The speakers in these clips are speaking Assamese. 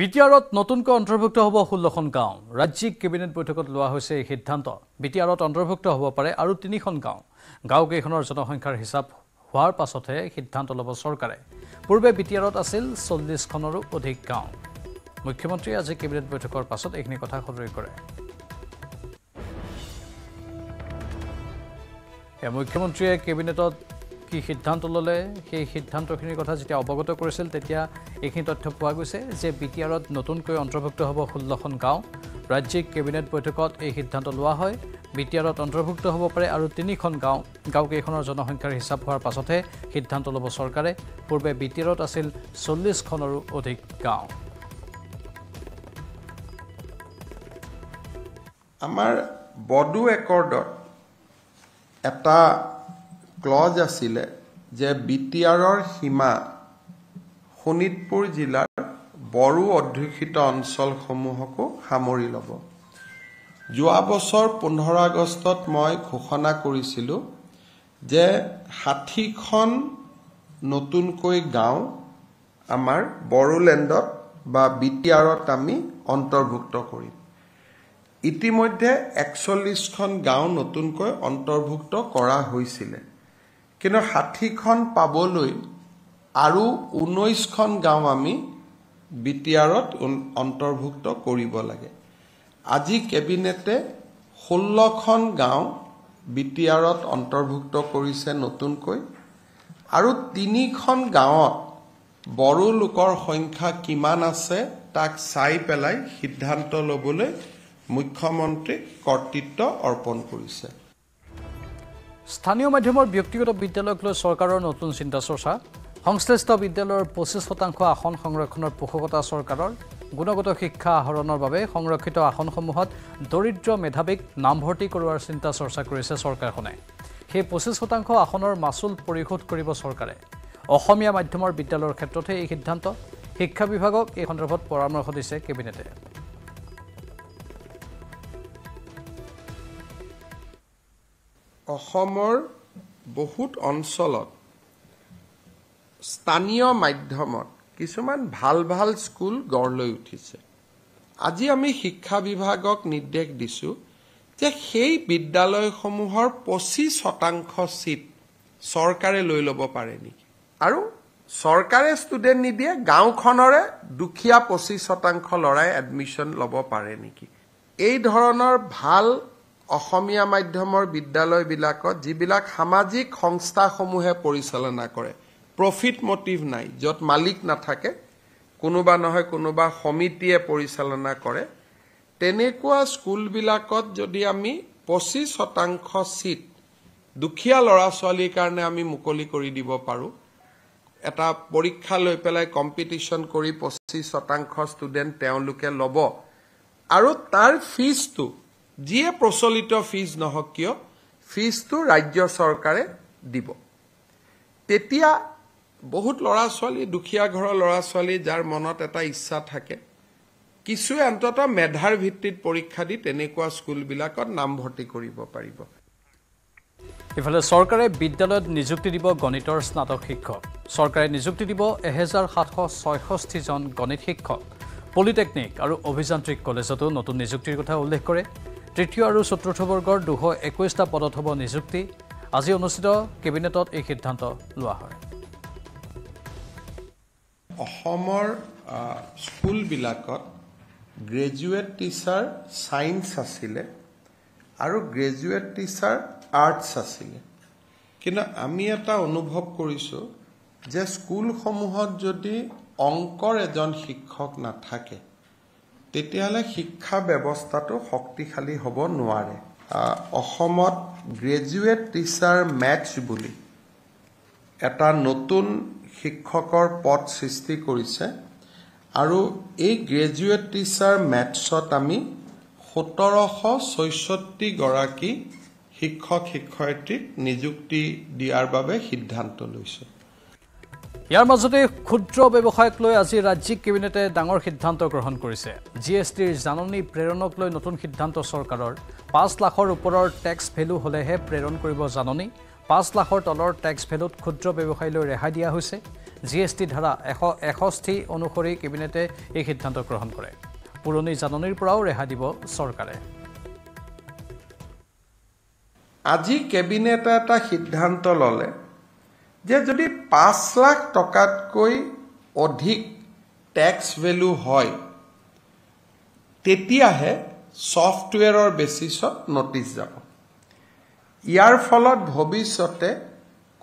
বিটিআৰত নতুনকৈ অন্তৰ্ভুক্ত হব ষোল্লখন গাঁও ৰাজ্যিক কেবিনেট বৈঠকত লোৱা হৈছে এই সিদ্ধান্ত বি টি আৰত অন্তৰ্ভুক্ত হ'ব পাৰে আৰু তিনিখন গাঁও গাঁওকেইখনৰ জনসংখ্যাৰ হিচাপ হোৱাৰ পাছতহে সিদ্ধান্ত ল'ব চৰকাৰে পূৰ্বে বি টি আৰত আছিল চল্লিছখনৰো অধিক গাঁও মুখ্যমন্ত্ৰী আজি কেবিনেট বৈঠকৰ পাছত এইখিনি কথা সদৰি কৰে মুখ্যমন্ত্ৰীয়ে কেবিনেটত কি সিদ্ধান্ত ল'লে সেই সিদ্ধান্তখিনিৰ কথা যেতিয়া অৱগত কৰিছিল তেতিয়া এইখিনি তথ্য পোৱা গৈছে যে বি টি আৰত নতুনকৈ অন্তৰ্ভুক্ত হ'ব ষোল্লখন গাঁও ৰাজ্যিক কেবিনেট বৈঠকত এই সিদ্ধান্ত লোৱা হয় বি টি আৰত অন্তৰ্ভুক্ত হ'ব পাৰে আৰু তিনিখন গাঁও গাঁওকেইখনৰ জনসংখ্যাৰ হিচাপ হোৱাৰ পাছতহে সিদ্ধান্ত ল'ব চৰকাৰে পূৰ্বে বি টি আৰত আছিল চল্লিছখনৰো অধিক গাঁও আমাৰ বডু একৰ্ডত এটা ক্লজ আছিলে যে বি টি আৰৰ সীমা শোণিতপুৰ জিলাৰ বড়ো অধ্যুষিত অঞ্চলসমূহকো সামৰি ল'ব যোৱা বছৰ পোন্ধৰ আগষ্টত মই ঘোষণা কৰিছিলোঁ যে ষাঠিখন নতুনকৈ গাঁও আমাৰ বড়োলেণ্ডত বা বি টি আৰত আমি অন্তৰ্ভুক্ত কৰিম ইতিমধ্যে একচল্লিছখন গাঁও নতুনকৈ অন্তৰ্ভুক্ত কৰা হৈছিলে কিন্তু ষাঠিখন পাবলৈ আৰু ঊনৈছখন গাঁও আমি বি টি আৰত অন্তৰ্ভুক্ত কৰিব লাগে আজি কেবিনেটে ষোল্লখন গাঁও বি টি আৰত অন্তৰ্ভুক্ত কৰিছে নতুনকৈ আৰু তিনিখন গাঁৱত বড়ো লোকৰ সংখ্যা কিমান আছে তাক চাই পেলাই সিদ্ধান্ত ল'বলৈ মুখ্যমন্ত্ৰীক কৰ্তৃত্ব অৰ্পণ কৰিছে স্থানীয় মাধ্যমৰ ব্যক্তিগত বিদ্যালয়ক লৈ চৰকাৰৰ নতুন চিন্তা চৰ্চা সংশ্লিষ্ট বিদ্যালয়ৰ পঁচিছ শতাংশ আসন সংৰক্ষণৰ পোষকতা চৰকাৰৰ গুণগত শিক্ষা আহৰণৰ বাবে সংৰক্ষিত আসনসমূহত দৰিদ্ৰ মেধাৱীক নামভৰ্তি কৰোৱাৰ চিন্তা চৰ্চা কৰিছে চৰকাৰখনে সেই পঁচিছ শতাংশ আসনৰ মাচুল পৰিশোধ কৰিব চৰকাৰে অসমীয়া মাধ্যমৰ বিদ্যালয়ৰ ক্ষেত্ৰতহে এই সিদ্ধান্ত শিক্ষা বিভাগক এই সন্দৰ্ভত পৰামৰ্শ দিছে কেবিনেটে অসমৰ বহুত অঞ্চলত স্থানীয় মাধ্যমত কিছুমান ভাল ভাল স্কুল গঢ় লৈ উঠিছে আজি আমি শিক্ষা বিভাগক নিৰ্দেশ দিছোঁ যে সেই বিদ্যালয়সমূহৰ পঁচিছ শতাংশ ছিট চৰকাৰে লৈ ল'ব পাৰে নেকি আৰু চৰকাৰে ষ্টুডেণ্ট নিদিয়ে গাঁওখনৰে দুখীয়া পঁচিছ শতাংশ ল'ৰাই এডমিশ্যন ল'ব পাৰে নেকি এই ধৰণৰ ভাল অসমীয়া মাধ্যমৰ বিদ্যালয়বিলাকত যিবিলাক সামাজিক সংস্থাসমূহে পৰিচালনা কৰে প্ৰফিট মটিভ নাই য'ত মালিক নাথাকে কোনোবা নহয় কোনোবা সমিতিয়ে পৰিচালনা কৰে তেনেকুৱা স্কুলবিলাকত যদি আমি পঁচিছ শতাংশ ছিট দুখীয়া ল'ৰা ছোৱালীৰ কাৰণে আমি মুকলি কৰি দিব পাৰোঁ এটা পৰীক্ষা লৈ পেলাই কম্পিটিশ্যন কৰি পঁচিছ শতাংশ ষ্টুডেণ্ট তেওঁলোকে ল'ব আৰু তাৰ ফিজটো যিয়ে প্ৰচলিত ফিজ নহওক কিয় ফিজটো ৰাজ্য চৰকাৰে দিব তেতিয়া বহুত ল'ৰা ছোৱালী দুখীয়া ঘৰৰ ল'ৰা ছোৱালী যাৰ মনত এটা ইচ্ছা থাকে কিছুৱে অন্ততঃ মেধাৰ ভিত্তিত পৰীক্ষা দি তেনেকুৱা স্কুলবিলাকত নামভৰ্তি কৰিব পাৰিব ইফালে চৰকাৰে বিদ্যালয়ত নিযুক্তি দিব গণিতৰ স্নাতক শিক্ষক চৰকাৰে নিযুক্তি দিব এহেজাৰ সাতশ ছয়ষষ্ঠিজন গণিত শিক্ষক পলিটেকনিক আৰু অভিযান্ত্ৰিক কলেজতো নতুন নিযুক্তিৰ কথা উল্লেখ কৰে তৃতীয় আৰু চতুৰ্থ বৰ্গৰ দুশ একৈছটা পদত হ'ব নিযুক্তি আজি অনুষ্ঠিত কেবিনেটত এই সিদ্ধান্ত লোৱা হয় অসমৰ স্কুলবিলাকত গ্ৰেজুৱেট টিচাৰ ছাইন্স আছিলে আৰু গ্ৰেজুৱেট টিচাৰ আৰ্টছ আছিলে কিন্তু আমি এটা অনুভৱ কৰিছোঁ যে স্কুলসমূহত যদি অংকৰ এজন শিক্ষক নাথাকে তেতিয়াহ'লে শিক্ষা ব্যৱস্থাটো শক্তিশালী হ'ব নোৱাৰে অসমত গ্ৰেজুৱেট টিচাৰ মেথছ বুলি এটা নতুন শিক্ষকৰ পদ সৃষ্টি কৰিছে আৰু এই গ্ৰেজুৱেট টিচাৰ মেথছত আমি সোতৰশ ছয়ষষ্ঠিগৰাকী শিক্ষক শিক্ষয়িত্ৰীক নিযুক্তি দিয়াৰ বাবে সিদ্ধান্ত লৈছোঁ ইয়াৰ মাজতে ক্ষুদ্ৰ ব্যবসায়ক লৈ আজি ৰাজ্যিক কেবিনেটে ডাঙৰ সিদ্ধান্ত গ্ৰহণ কৰিছে জি এস টিৰ জাননী প্ৰেৰণক লৈ নতুন সিদ্ধান্ত সৰকাৰৰ পাঁচ লাখৰ ওপৰৰ টেক্স ভেলু হলেহে প্ৰেৰণ কৰিব জাননী পাঁচ লাখৰ তলৰ টেক্স ভেলুত ক্ষুদ্ৰ ব্যৱসায়লৈ ৰেহাই দিয়া হৈছে জি এছ টি ধাৰা এশ এষষ্ঠি অনুসৰি কেবিনেটে এই সিদ্ধান্ত গ্ৰহণ কৰে পুৰণি জাননীৰ পৰাও ৰেহাই দিব চৰকাৰে আজি কেবিনেটে এটা সিদ্ধান্ত ল'লে যে যদি পাঁচ লাখ টকাতকৈ অধিক টেক্স ভেলু হয় তেতিয়াহে ছফ্টৱেৰৰ বেচিছত নটিছ যাব ইয়াৰ ফলত ভৱিষ্যতে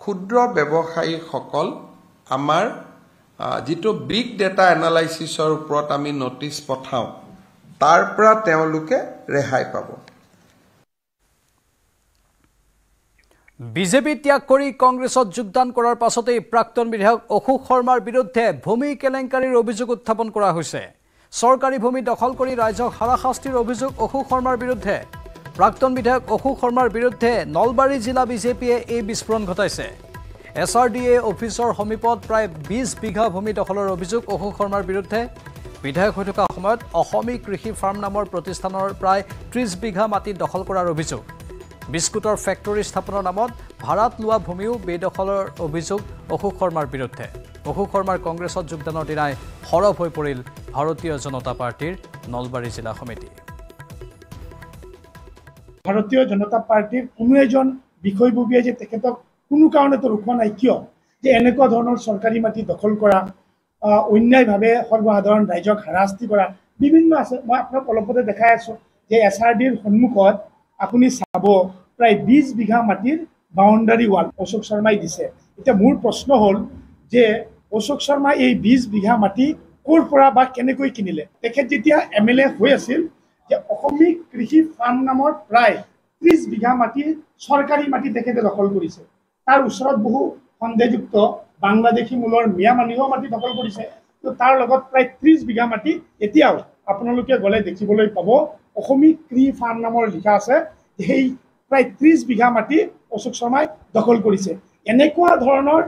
ক্ষুদ্ৰ ব্যৱসায়ীসকল আমাৰ যিটো বিগ ডেটা এনালাইচিছৰ ওপৰত আমি নটিছ পঠাওঁ তাৰ পৰা তেওঁলোকে ৰেহাই পাব বিজেপি ত্যাগ কৰি কংগ্ৰেছত যোগদান কৰাৰ পাছতেই প্ৰাক্তন বিধায়ক অশোক শৰ্মাৰ বিৰুদ্ধে ভূমি কেলেংকাৰীৰ অভিযোগ উত্থাপন কৰা হৈছে চৰকাৰী ভূমি দখল কৰি ৰাইজক হাৰাশাস্তিৰ অভিযোগ অশোক শৰ্মাৰ বিৰুদ্ধে প্ৰাক্তন বিধায়ক অশোক শৰ্মাৰ বিৰুদ্ধে নলবাৰী জিলা বিজেপিয়ে এই বিস্ফোৰণ ঘটাইছে এছ আৰ ডি এ অফিচৰ সমীপত প্ৰায় বিছ বিঘা ভূমি দখলৰ অভিযোগ অশোক শৰ্মাৰ বিৰুদ্ধে বিধায়ক হৈ থকা সময়ত অসমী কৃষি ফাৰ্ম নামৰ প্ৰতিষ্ঠানৰ প্ৰায় ত্ৰিছ বিঘা মাটি দখল কৰাৰ অভিযোগ বিস্কুটৰ ফেক্টৰী স্থাপনৰ নামত ভাড়াত লোৱা ভূমিও বেদখলৰ অভিযোগ অশোক শৰ্মাৰ বিৰুদ্ধে অশোক শৰ্মাৰ কংগ্ৰেছত যোগদানৰ দিনাই সৰব হৈ পৰিল ভাৰতীয় জনতা পাৰ্টীৰ নলবাৰী জিলা সমিতি ভাৰতীয় জনতা পাৰ্টীৰ কোনো এজন বিষয়ববীয়ে যে তেখেতক কোনো কাৰণেতো ৰখোৱা নাই কিয় যে এনেকুৱা ধৰণৰ চৰকাৰী মাটি দখল কৰা অন্যায়ভাৱে সৰ্বসাধাৰণ ৰাইজক হাৰাশাস্তি কৰা বিভিন্ন আছে মই আপোনাক অলপতে দেখাই আছোঁ যে এছ আৰ ডিৰ সন্মুখত আপুনি চাব প্ৰায় বিশ বিঘা মাটিৰ বাউণ্ডাৰী ৱাল অশোক শৰ্মাই দিছে এতিয়া মোৰ প্ৰশ্ন হ'ল যে অশোক শৰ্মাই এই বিছ বিঘা মাটি ক'ৰ পৰা বা কেনেকৈ কিনিলে তেখেত যেতিয়া এম এল এ হৈ আছিল যে অসমী কৃষি ফাৰ্ম নামৰ প্ৰায় ত্ৰিছ বিঘা মাটি চৰকাৰী মাটি তেখেতে দখল কৰিছে তাৰ ওচৰত বহু সন্দেহযুক্ত বাংলাদেশী মূলৰ মিয়া মানুহেও মাটি দখল কৰিছে ত' তাৰ লগত প্ৰায় ত্ৰিছ বিঘা মাটি এতিয়াও আপোনালোকে গ'লে দেখিবলৈ পাব অসমী ক্ৰি ফাৰ্ম নামৰ লিখা আছে সেই প্ৰায় ত্ৰিছ বিঘা মাটি অশোক শৰ্মাই দখল কৰিছে এনেকুৱা ধৰণৰ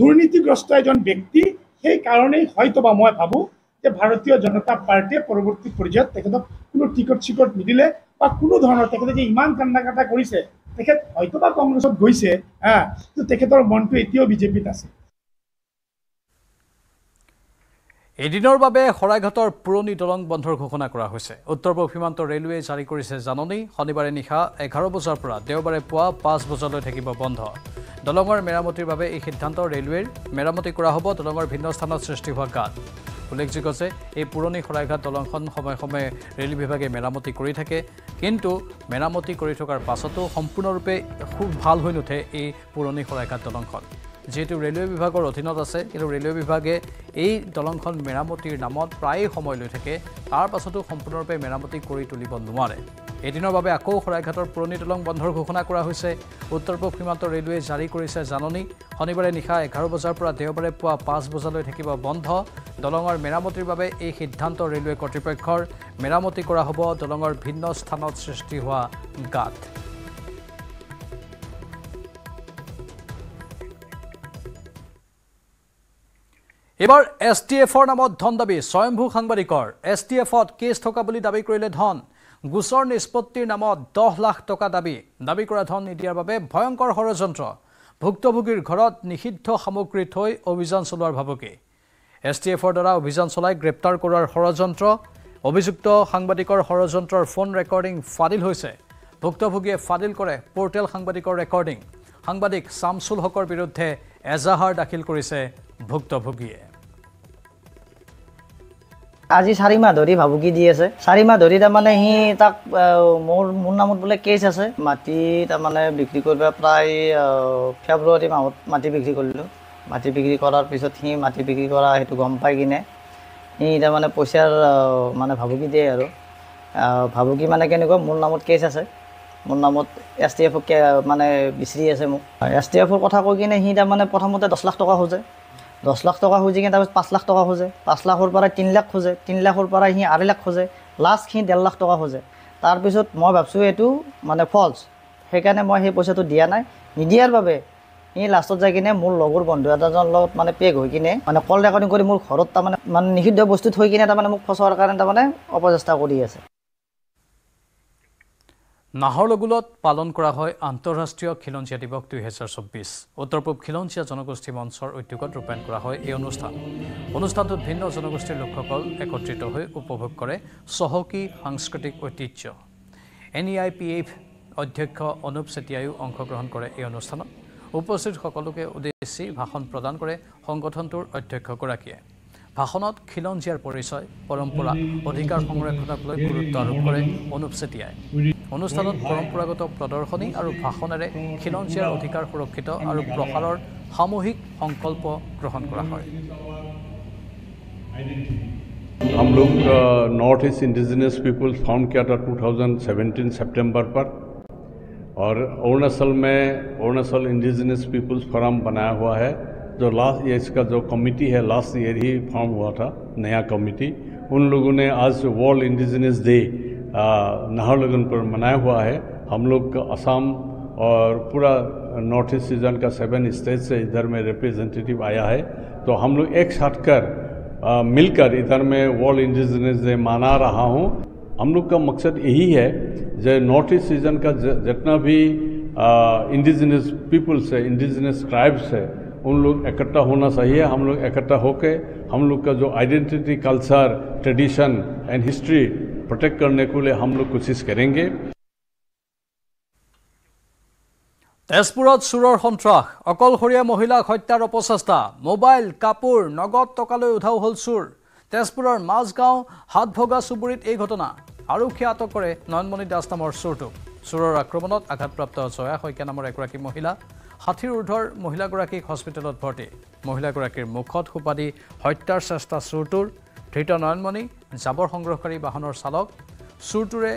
দুৰ্নীতিগ্ৰস্ত এজন ব্যক্তি সেইকাৰণেই হয়তোবা মই ভাবোঁ যে ভাৰতীয় জনতা পাৰ্টীয়ে পৰৱৰ্তী পৰ্যায়ত তেখেতক কোনো টিকট চিকট নিদিলে বা কোনো ধৰণৰ তেখেতে যে ইমান কান্দা কাটা কৰিছে তেখেত হয়তোবা কংগ্ৰেছত গৈছে হা তেখেতৰ মনটো এতিয়াও বিজেপিত আছে এদিনৰ বাবে শৰাইঘাটৰ পুৰণি দলং বন্ধৰ ঘোষণা কৰা হৈছে উত্তৰ পূব সীমান্ত ৰেলৱে জাৰি কৰিছে জাননী শনিবাৰে নিশা এঘাৰ বজাৰ পৰা দেওবাৰে পুৱা পাঁচ বজালৈ থাকিব বন্ধ দলঙৰ মেৰামতিৰ বাবে এই সিদ্ধান্ত ৰেলৱেৰ মেৰামতি কৰা হ'ব দলঙৰ ভিন্ন স্থানত সৃষ্টি হোৱা গাত উল্লেখযোগ্য যে এই পুৰণি শৰাইঘাট দলংখন সময়ে সময়ে ৰেল বিভাগে মেৰামতি কৰি থাকে কিন্তু মেৰামতি কৰি থকাৰ পাছতো সম্পূৰ্ণৰূপে খুব ভাল হৈ নুঠে এই পুৰণি শৰাইঘাট দলংখন যিহেতু ৰেলৱে বিভাগৰ অধীনত আছে কিন্তু ৰেলৱে বিভাগে এই দলংখন মেৰামতিৰ নামত প্ৰায়ে সময় লৈ থাকে তাৰ পাছতো সম্পূৰ্ণৰূপে মেৰামতি কৰি তুলিব নোৱাৰে এদিনৰ বাবে আকৌ শৰাইঘাটৰ পুৰণি দলং বন্ধৰ ঘোষণা কৰা হৈছে উত্তৰ পূব সীমান্ত ৰেলৱে জাৰি কৰিছে জাননী শনিবাৰে নিশা এঘাৰ বজাৰ পৰা দেওবাৰে পুৱা পাঁচ বজালৈ থাকিব বন্ধ দলঙৰ মেৰামতিৰ বাবে এই সিদ্ধান্ত ৰেলৱে কৰ্তৃপক্ষৰ মেৰামতি কৰা হ'ব দলঙৰ ভিন্ন স্থানত সৃষ্টি হোৱা গাঁত এবাৰ এছ টি এফৰ নামত ধন দাবী স্বয়ম্ভূ সাংবাদিকৰ এছ টি এফত কেছ থকা বুলি দাবী কৰিলে ধন গোচৰ নিষ্পত্তিৰ নামত দহ লাখ টকা দাবী দাবী কৰা ধন নিদিয়াৰ বাবে ভয়ংকৰ ষড়যন্ত্ৰ ভুক্তভোগীৰ ঘৰত নিষিদ্ধ সামগ্ৰী থৈ অভিযান চলোৱাৰ ভাবুকি এছ টি এফৰ দ্বাৰা অভিযান চলাই গ্ৰেপ্তাৰ কৰাৰ ষড়যন্ত্ৰ অভিযুক্ত সাংবাদিকৰ ষড়যন্ত্ৰৰ ফোন ৰেকৰ্ডিং ফাদিল হৈছে ভুক্তভোগীয়ে ফাদিল কৰে পৰ্টেল সাংবাদিকৰ ৰেকৰ্ডিং সাংবাদিক শামসুল হকৰ বিৰুদ্ধে এজাহাৰ দাখিল কৰিছে ভুক্তভোগীয়ে আজি চাৰি মাহ ধৰি ভাবুকি দি আছে চাৰি মাহ ধৰি তাৰমানে সি তাক মোৰ মোৰ নামত বোলে কেচ আছে মাটি তাৰমানে বিক্ৰী কৰিব প্ৰায় ফেব্ৰুৱাৰী মাহত মাটি বিক্ৰী কৰিলোঁ মাটি বিক্ৰী কৰাৰ পিছত সি মাটি বিক্ৰী কৰা সেইটো গম পাই কিনে সি তাৰমানে পইচাৰ মানে ভাবুকি দিয়ে আৰু ভাবুকি মানে কেনেকুৱা মোৰ নামত কেচ আছে মোৰ নামত এছ টি এফ মানে বিচাৰি আছে মোক এছ টি এফৰ কথা কৈ কিনে সি তাৰমানে প্ৰথমতে দহ লাখ টকা খোজে দহ লাখ টকা খুজি কিনে তাৰপিছত পাঁচ লাখ টকা খোজে পাঁচ লাখৰ পৰাই তিনি লাখ খোজে তিনি লাখৰ পৰাই সি আঢ়ৈ লাখ খোজে লাষ্ট সি ডেৰ লাখ টকা খোজে তাৰপিছত মই ভাবছোঁ এইটো মানে ফল্চ সেইকাৰণে মই সেই পইচাটো দিয়া নাই নিদিয়াৰ বাবে সি লাষ্টত যাই কিনে মোৰ লগৰ বন্ধু এটাজনৰ লগত মানে পেক হৈ কিনে মানে কল ৰেকৰ্ডিং কৰি মোৰ ঘৰত তাৰমানে মানে নিষিদ্ধ বস্তু থৈ কিনে তাৰমানে মোক ফচোৱাৰ কাৰণে তাৰমানে অপচেষ্টা কৰি আছে নাহৰলগুলত পালন কৰা হয় আন্তঃৰাষ্ট্ৰীয় খিলঞ্জীয়া দিৱস দুহেজাৰ চৌব্বিছ উত্তৰ পূব খিলঞ্জীয়া জনগোষ্ঠী মঞ্চৰ উদ্যোগত ৰূপায়ণ কৰা হয় এই অনুষ্ঠান অনুষ্ঠানটোত ভিন্ন জনগোষ্ঠীৰ লোকসকল একত্ৰিত হৈ উপভোগ কৰে চহকী সাংস্কৃতিক ঐতিহ্য N E I P F অধ্যক্ষ অনুপ চেতিয়াইও অংশগ্ৰহণ কৰে এই অনুষ্ঠানত উপস্থিত সকলোকে উদ্দেশ্যি ভাষণ প্ৰদান কৰে সংগঠনটোৰ অধ্যক্ষগৰাকীয়ে ভাষণত খিলঞ্জীয়াৰ পৰিচয় পৰম্পৰা অধিকাৰ সংৰক্ষণক লৈ গুৰুত্ব আৰোপ কৰে অনুপ চেতিয়াই অনুষ্ঠানত পৰম্পৰাগত প্ৰদৰ্শনী আৰু ভাষণেৰে খিলঞ্জীয়াৰ অধিকাৰ সুৰক্ষিত আৰু প্ৰসাৰৰ সামূহিক সংকল্প গ্ৰহণ কৰা হয় north east indigenous peoples found peoples two thousand था ছেপ্টেম্বৰ सितंबर অৰুণাচল মে Arunachal indigenous peoples forum peoples হোৱা হয় जो लास्ट ईयर इसका जो कमिटी है लास्ट ईयर ही फॉर्म हुआ था नया कमिटी उन लोगों ने आज वर्ल्ड इंडिजिनस डे नाहरलगुन पर मनाया हुआ है हम लोग का असम और पूरा नॉर्थ ईस्ट सीजन का सेवन स्टेट से इधर में रिप्रेजेंटेटिव आया है तो हम लोग एक साथ कर आ, मिलकर इधर में वर्ल्ड इंडिजिनस डे मना रहा हूँ हम लोग का मकसद यही है जो नॉर्थ ईस्ट सीजन का जितना भी इंडिजिनस पीपल्स है इंडिजिनस ट्राइब्स है उन लोग इकट्ठा होना सही है हम लोग इकट्ठा होकर हम लोग का जो identity culture tradition and history protect करने के लिए हम लोग कोशिश करेंगे तेजपुर सुरर सन््रास अकलरिया महिला हत्यार अपचेषा मोबाइल कपड़ नगद टकाले उधाओ हल चुर तेजपुर मजगाव हाथभगा चुबुरीत यह घटना आरक्षी आटक कर नयनमणि दास नाम चोरटो चुरर आक्रमण आघातप्रा जया शैकिया नाम एगी महिला ষাঠিৰ ঊৰ্ধৰ মহিলাগৰাকীক হস্পিটেলত ভৰ্তি মহিলাগৰাকীৰ মুখত সোপা দি হত্যাৰ চেষ্টা চোৰটোৰ ধৃত নয়নমণি জাবৰ সংগ্ৰহকাৰী বাহনৰ চালক চোৰটোৰে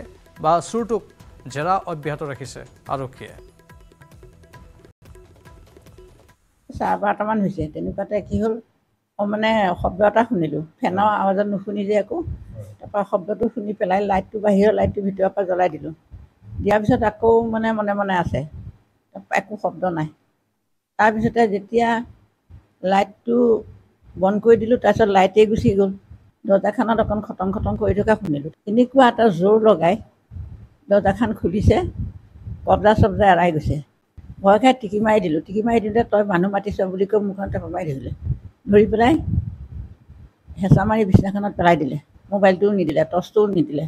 বা চোৰটোক জেৰা অব্যাহত ৰাখিছে আৰক্ষীয়ে চাহ বাৰটামান হৈছে তেনেকুৱাতে কি হ'ল মানে শব্দ এটা শুনিলোঁ ফেনৰ আৱাজত নুশুনি যে একো তাৰপৰা শব্দটো শুনি পেলাই লাইটটো বাহিৰৰ লাইটটো ভিতৰৰ পৰা জ্বলাই দিলোঁ দিয়াৰ পিছত আকৌ মানে মনে মনে আছে একো শব্দ নাই তাৰপিছতে যেতিয়া লাইটটো বন্ধ কৰি দিলোঁ তাৰপিছত লাইটেই গুচি গ'ল দৰ্জাখনত অকণ খতম খতম কৰি থকা শুনিলোঁ এনেকুৱা এটা জোৰ লগাই দৰ্জাখন খুলিছে কব্জা চব্জা এৰাই গৈছে ভয় খাই টিকি মাৰি দিলোঁ টিকি মাৰি দিওঁতে তই মানুহ মাতিছ বুলি কৈ মুখখন টেপমাই ধৰিলে ধৰি পেলাই হেঁচা মাৰি বিচনাখনত পেলাই দিলে মোবাইলটোও নিদিলে টৰ্চটোও নিদিলে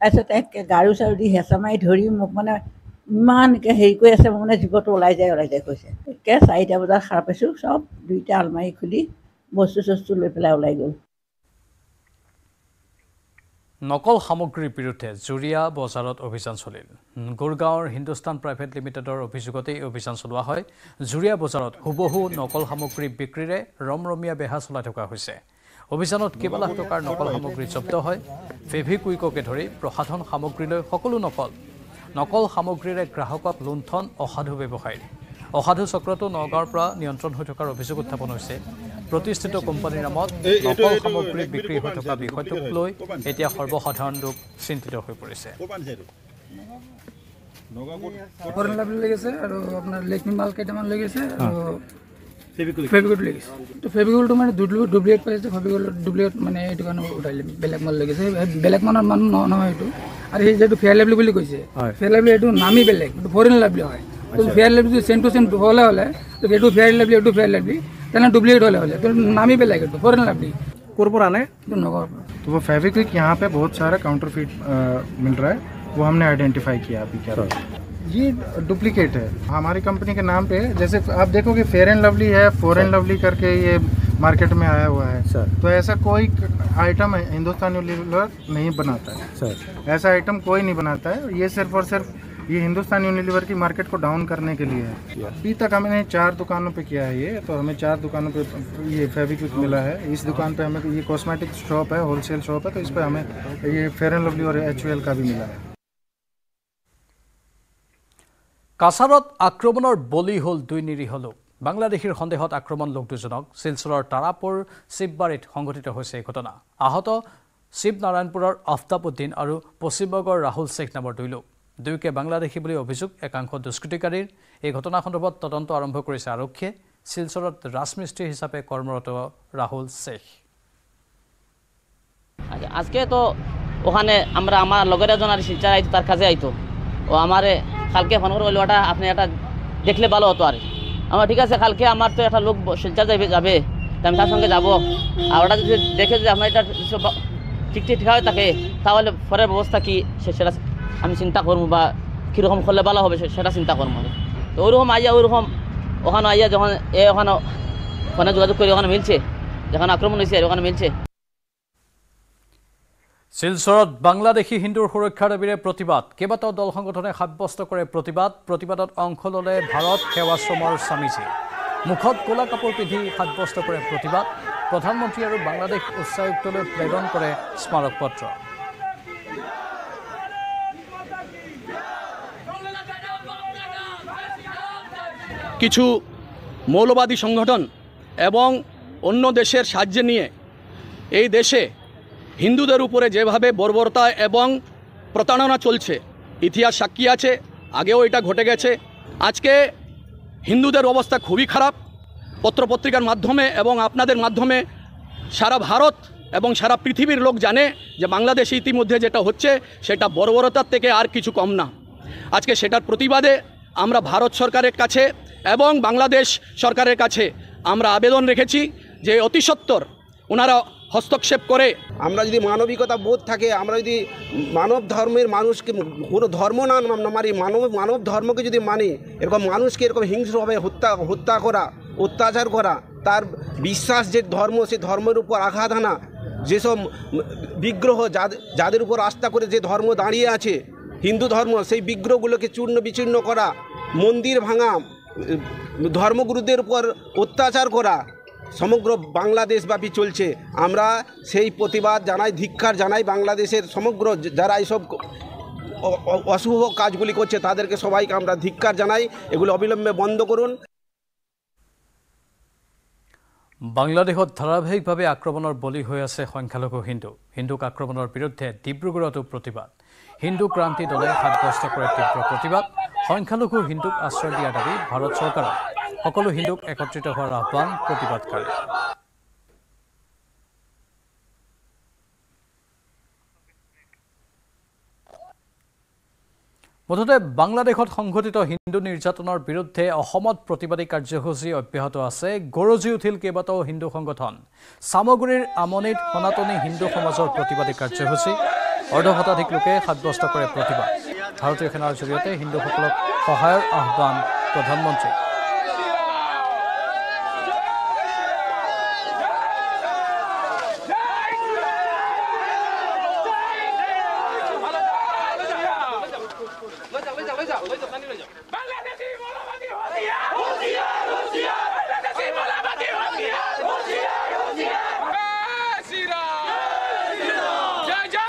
তাৰপিছতে গাৰু চাৰু দি হেঁচা মাৰি ধৰি মোক মানে ইমান হেৰি কৰি আছে মই মানে জীৱটো ওলাই যায় ওলাই যায় কৈছে একে চাৰিটা বজাত সাৰ পাইছোঁ চব দুইটা আলমাৰি খুলি বস্তু চস্তু লৈ পেলাই ওলাই গ'ল নকল সামগ্ৰীৰ বিৰুদ্ধে জুৰীয়া বজাৰত অভিযান চলিল গুৰগাঁৱৰ হিন্দুস্তান প্ৰাইভেট লিমিটেডৰ অভিযোগতে অভিযান চলোৱা হয় জুৰিয়া বজাৰত হুবহু নকল সামগ্ৰী বিক্ৰীৰে ৰমৰমীয়া বেহা চলাই থকা হৈছে অভিযানত কেইবালাখ টকাৰ নকল সামগ্ৰী জব্দ হয় ফেভিকুইককে ধৰি প্ৰসাধন সামগ্ৰীলৈ সকলো নকল নকল সামগ্ৰীৰে গ্ৰাহকক লুণ্ঠন অসাধু ব্যৱসায়ী অসাধু চক্ৰটো নগাঁৱৰ পৰা নিয়ন্ত্ৰণ হৈ থকাৰ অভিযোগ উত্থাপন হৈছে প্ৰতিষ্ঠিত কোম্পানীৰ নামত নকল সামগ্ৰী বিক্ৰী হৈ থকা বিষয়টোক লৈ এতিয়া সৰ্বসাধাৰণ লোক চিন্তিত হৈ পৰিছে ফেব্ৰিকত লৈ গৈছে তো ফেব্ৰিকলটো মানে ডুপ্লিকেট পাইছে ফেব্ৰিকল ডুপ্লিকেট মানে এইটো কাৰণে উঠাই বেলেগ মাল লৈ গৈছে বেলেগ মালৰ মানুহ নহয় এইটো আৰু সেই যিহেতু ফেয়াৰ লাভলি বুলি কৈছে ফেয়াৰ লাভলি এইটো নামেই বেলেগ ফৰেইন লাভলি হয় তো fair lovely same to same হ'লে হ'লে তো এইটো ফেয়াৰ লাভলি এইটো ফেয়াৰ লাভলি তেনে ডুপ্লিকেট হ'লে হ'লে তো নামেই বেলেগ এইটো ফৰেইন লাভলি कोरपुर आना है तो नगर तो वो फैब्रिक यहाँ पे बहुत सारा काउंटर फीट मिल रहा है वो हमने आइडेंटिफाई किया अभी क्या ये डुप्लीकेट है हमारी कंपनी के नाम पे जैसे आप देखोगे फेयर एंड लवली है फ़ोर एंड लवली करके ये मार्केट में आया हुआ है सर तो ऐसा कोई आइटम हिंदुस्तान यूनिलीवर नहीं बनाता है सर ऐसा आइटम कोई नहीं बनाता है ये सिर्फ और सिर्फ ये हिंदुस्तान यूनिलीवर की मार्केट को डाउन करने के लिए है अभी तक हमने चार दुकानों पे किया है ये तो हमें चार दुकानों पे ये फेविक्विक मिला है इस दुकान पे हमें ये कॉस्मेटिक शॉप है होलसेल शॉप है तो इस पर हमें ये फेयर एंड लवली और एच का भी मिला है কাছাৰত আক্ৰমণৰ বলি হ'ল দুই নিৰীহ লোক বাংলাদেশীৰ সন্দেহত আক্ৰমণ লোক দুজনক শিলচৰৰ তাৰাপুৰ চিববাৰীত সংঘটিত হৈছে এই ঘটনা আহত শিৱনাৰায়ণপুৰৰ উদ্দিন আৰু পশ্চিমবংগৰ ৰাহুল শ্বেখ নামৰ দুই লোক দুয়োকে বাংলাদেশী বুলি অভিযোগ একাংশ দুষ্কৃতিকাৰীৰ এই ঘটনা সন্দৰ্ভত তদন্ত আৰম্ভ কৰিছে আৰক্ষীয়ে শিলচৰত ৰাজমিস্ত্ৰী হিচাপে কৰ্মৰত ৰাহুল শ্বেখ আজকে তো ওখানে আমৰা আমাৰ লগেৰা জনাৰ সিলচাৰ আইতো তাৰ কাজে আইতো ও আমাৰে কালকে ফোন করে ওটা আপনি এটা দেখলে ভালো হতো আর আমার ঠিক আছে কালকে আমার তো একটা লোক শিলচা যাবে যাবে আমি তার সঙ্গে যাবো আর ওটা যদি দেখে যদি আমার এটা ঠিক ঠিক হয় থাকে তাহলে পরের ব্যবস্থা কী সেটা আমি চিন্তা করবো বা কীরকম করলে ভালো হবে সেটা চিন্তা করবো তো ওরকম আইয়া ওরকম ওখানে আইয়া যখন এ ওখানে ওখানে যোগাযোগ করে ওখানে মিলছে যখন আক্রমণ হয়েছে ওখানে মিলছে শিলচৰত বাংলাদেশী হিন্দুৰ সুৰক্ষাৰ দাবীৰে প্ৰতিবাদ কেইবাটাও দল সংগঠনে সাব্যস্ত কৰে প্ৰতিবাদ প্ৰতিবাদত অংশ ল'লে ভাৰত সেৱাশ্ৰমৰ স্বামীজি মুখত ক'লা কাপোৰ পিন্ধি সাব্যস্ত কৰে প্ৰতিবাদ প্ৰধানমন্ত্ৰী আৰু বাংলাদেশ উচ্চায়ুক্তলৈ প্ৰেৰণ কৰে স্মাৰক পত্ৰ কিছু মৌলবাদী সংগঠন এবং অন্য দেশের সাহায্য নিয়ে এই দেশে হিন্দুদের উপরে যেভাবে বর্বরতা এবং প্রতারণা চলছে ইতিহাস সাক্ষী আছে আগেও এটা ঘটে গেছে আজকে হিন্দুদের অবস্থা খুবই খারাপ পত্রপত্রিকার মাধ্যমে এবং আপনাদের মাধ্যমে সারা ভারত এবং সারা পৃথিবীর লোক জানে যে বাংলাদেশে ইতিমধ্যে যেটা হচ্ছে সেটা বর্বরতার থেকে আর কিছু কম না আজকে সেটার প্রতিবাদে আমরা ভারত সরকারের কাছে এবং বাংলাদেশ সরকারের কাছে আমরা আবেদন রেখেছি যে অতিসত্তর ওনারা হস্তক্ষেপ করে আমরা যদি মানবিকতা বোধ থাকে আমরা যদি মানব ধর্মের মানুষকে কোনো ধর্ম না মানি মানব মানব ধর্মকে যদি মানি এরকম মানুষকে এরকম হিংস্রভাবে হত্যা হত্যা করা অত্যাচার করা তার বিশ্বাস যে ধর্ম সে ধর্মের উপর আঘাত আনা যেসব বিগ্রহ যাদের উপর আস্থা করে যে ধর্ম দাঁড়িয়ে আছে হিন্দু ধর্ম সেই বিগ্রহগুলোকে চূর্ণ বিচূর্ণ করা মন্দির ভাঙা ধর্মগুরুদের উপর অত্যাচার করা সমগ্র বাংলাদেশব্যাপী চলছে আমরা সেই প্রতিবাদ জানাই ধিক্ষার জানাই বাংলাদেশের সমগ্র যারা এইসব অশুভ কাজগুলি করছে তাদেরকে সবাইকে আমরা ধিক্ষার জানাই এগুলো অবিলম্বে বন্ধ করুন বাংলাদেশত ধারাবাহিকভাবে আক্রমণের বলি হয়ে আছে সংখ্যালঘু হিন্দু হিন্দুক আক্রমণের বিরুদ্ধে ডিব্ৰুগড়তো প্রতিবাদ হিন্দু ক্রান্তি দলে সাব্যস্ত করে তীব্র প্রতিবাদ সংখ্যালঘু হিন্দুক আশ্রয় দিয়া দাবি ভারত সরকারের সকলো হিন্দুক একত্ৰিত হোৱাৰ আহ্বান প্ৰতিবাদকাৰী মুঠতে বাংলাদেশত সংঘটিত হিন্দু নিৰ্যাতনৰ বিৰুদ্ধে অসমত প্ৰতিবাদী কাৰ্যসূচী অব্যাহত আছে গৰজি উঠিল কেইবাটাও হিন্দু সংগঠন চামগুৰিৰ আমনিত সনাতনী হিন্দু সমাজৰ প্ৰতিবাদী কাৰ্যসূচী অৰ্ধশতাধিক লোকে সাব্যস্ত কৰে প্ৰতিবাদ ভাৰতীয় সেনাৰ জৰিয়তে হিন্দুসকলক সহায়ৰ আহ্বান প্ৰধানমন্ত্ৰী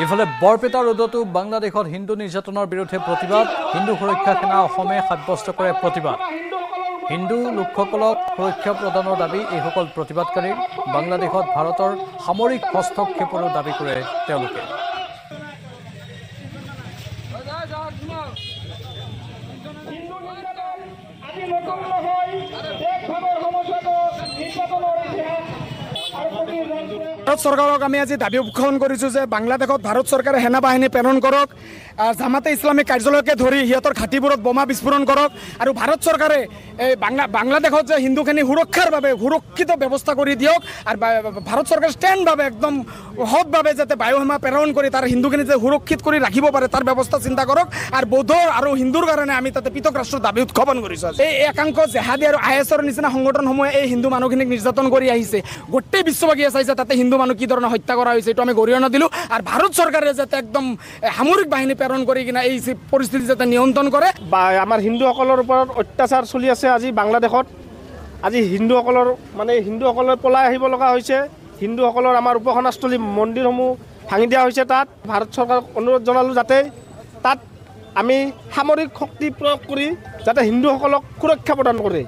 ইফালে বৰপেটা ৰোডতো বাংলাদেশত হিন্দু নিৰ্যাতনৰ বিৰুদ্ধে প্ৰতিবাদ হিন্দু সুৰক্ষা সেনা অসমে সাব্যস্ত কৰে প্ৰতিবাদ হিন্দু লোকসকলক সুৰক্ষা প্ৰদানৰ দাবী এইসকল প্ৰতিবাদকাৰী বাংলাদেশত ভাৰতৰ সামৰিক হস্তক্ষেপৰো দাবী কৰে তেওঁলোকে ভাৰত চৰকাৰক আমি আজি দাবী উপক্ষণ কৰিছোঁ যে বাংলাদেশত ভাৰত চৰকাৰে সেনা বাহিনী প্ৰেৰণ কৰক জামাতে ইছলামী কাৰ্যালয়কে ধৰি সিহঁতৰ ঘাটিবোৰত বোমা বিস্ফোৰণ কৰক আৰু ভাৰত চৰকাৰে এই বাংলা বাংলাদেশত যে হিন্দুখিনি সুৰক্ষাৰ বাবে সুৰক্ষিত ব্যৱস্থা কৰি দিয়ক আৰু ভাৰত চৰকাৰে ষ্টেণ্ডভাৱে একদম সৎভাৱে যাতে বায়ুসীমা প্ৰেৰণ কৰি তাৰ হিন্দুখিনি যে সুৰক্ষিত কৰি ৰাখিব পাৰে তাৰ ব্যৱস্থা চিন্তা কৰক আৰু বৌদ্ধ আৰু হিন্দুৰ কাৰণে আমি তাতে পৃথক ৰাষ্ট্ৰৰ দাবী উৎখাপন কৰিছোঁ এই একাংশ জেহাদী আৰু আই এছৰ নিচিনা সংগঠনসমূহে এই হিন্দু মানুহখিনিক নিৰ্যাতন কৰি আহিছে গোটেই বিশ্ববাসীয়ে চাইছে তাতে হিন্দু মানুহ কি ধৰণে হত্যা কৰা হৈছে এইটো আমি গৰিহণা দিলোঁ আৰু ভাৰত চৰকাৰে যাতে একদম সামৰিক বাহিনী প্ৰেৰণ কৰি কিনে এই পৰিস্থিতি যাতে নিয়ন্ত্ৰণ কৰে বা আমাৰ হিন্দুসকলৰ ওপৰত অত্যাচাৰ চলি আছে আজি বাংলাদেশত আজি হিন্দুসকলৰ মানে হিন্দুসকলৰ পলাই আহিব লগা হৈছে হিন্দুসকলৰ আমাৰ উপাসনাস্থলী মন্দিৰসমূহ ভাঙি দিয়া হৈছে তাত ভাৰত চৰকাৰক অনুৰোধ জনালোঁ যাতে তাত আমি সামৰিক শক্তি প্ৰয়োগ কৰি যাতে হিন্দুসকলক সুৰক্ষা প্ৰদান কৰে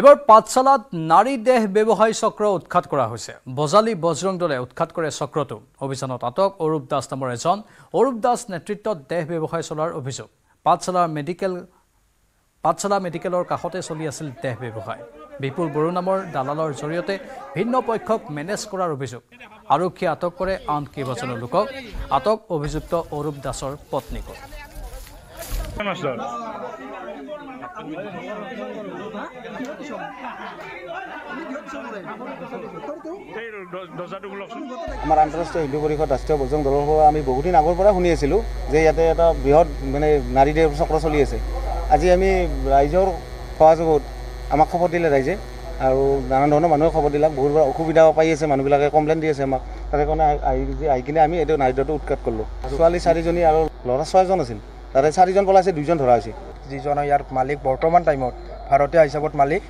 এবাৰ পাঠশালাত নাৰী দেহ ব্যৱসায় চক্ৰ উৎখাত কৰা হৈছে বজালী বজৰং দলে উৎখাত কৰে চক্ৰটো অভিযানত আটক অৰূপ দাস নামৰ এজন অৰূপ দাস নেতৃত্বত দেহ ব্যৱসায় চলাৰ অভিযোগ পাঠশালাৰ মেডিকেল পাঠশালা মেডিকেলৰ কাষতে চলি আছিল দেহ ব্যৱসায় বিপুল বড়ো নামৰ দালালৰ জৰিয়তে ভিন্ন পক্ষক মেনেজ কৰাৰ অভিযোগ আৰক্ষীয়ে আটক কৰে আন কেইবাজনো লোকক আটক অভিযুক্ত অৰূপ দাসৰ পত্নীকো আমাৰ আন্তঃৰাষ্ট্ৰীয় হিন্দু পৰিষদ ৰাষ্ট্ৰীয় বজ্ৰং দলৰ পৰা আমি বহুদিন আগৰ পৰা শুনি আছিলোঁ যে ইয়াতে এটা বৃহৎ মানে নাৰী দেৱ চক্ৰ চলি আছে আজি আমি ৰাইজৰ সহযোগত আমাক খবৰ দিলে ৰাইজে আৰু নানান ধৰণৰ মানুহে খবৰ দিলাক বহুত বাৰ অসুবিধা পাই আছে মানুহবিলাকে কমপ্লেইন দি আছে আমাক তাৰে কাৰণে আহি আহি কিনে আমি এইটো নাৰীত্বটো উৎখাত কৰিলোঁ ছোৱালী চাৰিজনী আৰু ল'ৰা ছয়জন আছিল তাতে চাৰিজন পলাইছে দুজন ধৰা হৈছে যিজন ইয়াৰ মালিক বৰ্তমান টাইমত ভাৰতীয় হিচাপত মালিক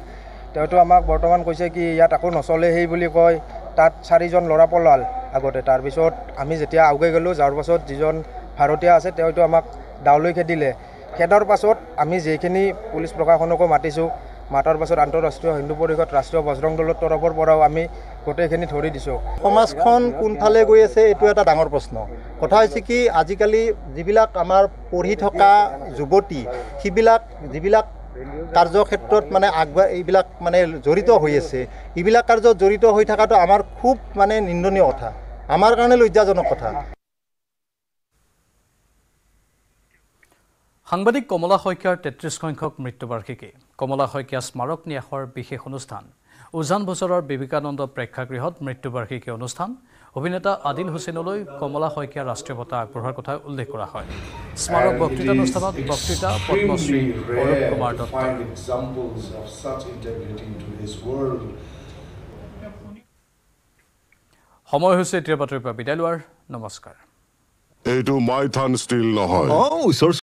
তেওঁতো আমাক বৰ্তমান কৈছে কি ইয়াত আকৌ নচলে সেই বুলি কয় তাত চাৰিজন ল'ৰা পলাল আগতে তাৰপিছত আমি যেতিয়া আগুৱাই গ'লোঁ যোৱাৰ পাছত যিজন ভাৰতীয় আছে তেওঁতো আমাক দাউলৈ খেদিলে খেদাৰ পাছত আমি যিখিনি পুলিচ প্ৰশাসনকো মাতিছোঁ মাতাৰ পাছত আন্তঃৰাষ্ট্ৰীয় হিন্দু পৰিষদ ৰাষ্ট্ৰীয় বজৰং দলৰ তৰফৰ পৰাও আমি গোটেইখিনি ধৰি দিছোঁ সমাজখন কোনফালে গৈ আছে এইটো এটা ডাঙৰ প্ৰশ্ন কথা হৈছে কি আজিকালি যিবিলাক আমাৰ পঢ়ি থকা যুৱতী সিবিলাক যিবিলাক কাৰ্যক্ষেত্ৰত মানে আগবাঢ় এইবিলাক মানে জড়িত হৈ আছে এইবিলাক কাৰ্যত জড়িত হৈ থকাটো আমাৰ খুব মানে নিন্দনীয় কথা আমাৰ কাৰণে লজ্জাজনক কথা সাংবাদিক কমলা শইকীয়াৰ তেত্ৰিছ সংখ্যক মৃত্যুবাৰ্ষিকী কমলা শইকীয়া স্মাৰক ন্যাসৰ বিশেষ অনুষ্ঠান উজান বছৰৰ বিবেকানন্দ প্ৰেক্ষাগৃহত মৃত্যুবাৰ্ষিকী অনুষ্ঠান অভিনেতা আদিল হুছেইনলৈ কমলা শইকীয়া ৰাষ্ট্ৰীয় বঁটা আগবঢ়োৱাৰ কথা উল্লেখ কৰা হয় স্মাৰক বক্তৃতানুষ্ঠানত বক্তৃতা পদ্মশ্ৰী অৰূপ কুমাৰ দত্ত সময় হৈছে এতিয়া বাতৰিৰ পৰা বিদায় লোৱাৰ নমস্কাৰ